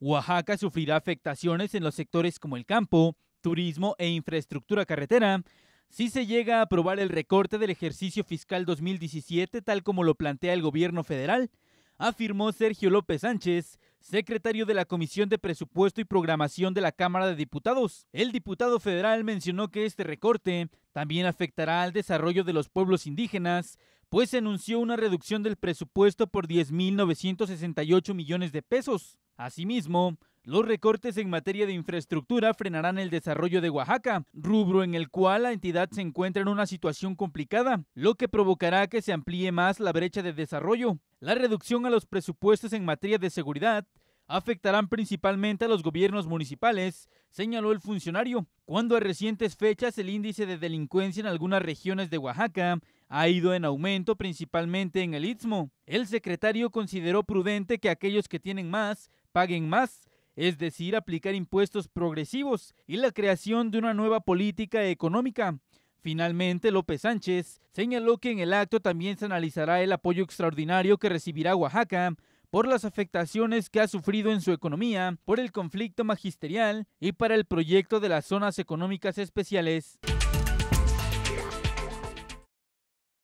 Oaxaca sufrirá afectaciones en los sectores como el campo, turismo e infraestructura carretera si se llega a aprobar el recorte del ejercicio fiscal 2017 tal como lo plantea el gobierno federal, afirmó Sergio López Sánchez, secretario de la Comisión de Presupuesto y Programación de la Cámara de Diputados. El diputado federal mencionó que este recorte también afectará al desarrollo de los pueblos indígenas, pues se anunció una reducción del presupuesto por 10.968 millones de pesos. Asimismo, los recortes en materia de infraestructura frenarán el desarrollo de Oaxaca, rubro en el cual la entidad se encuentra en una situación complicada, lo que provocará que se amplíe más la brecha de desarrollo. La reducción a los presupuestos en materia de seguridad afectarán principalmente a los gobiernos municipales, señaló el funcionario, cuando a recientes fechas el índice de delincuencia en algunas regiones de Oaxaca ha ido en aumento principalmente en el Istmo. El secretario consideró prudente que aquellos que tienen más paguen más, es decir, aplicar impuestos progresivos y la creación de una nueva política económica. Finalmente, López Sánchez señaló que en el acto también se analizará el apoyo extraordinario que recibirá Oaxaca por las afectaciones que ha sufrido en su economía, por el conflicto magisterial y para el proyecto de las zonas económicas especiales.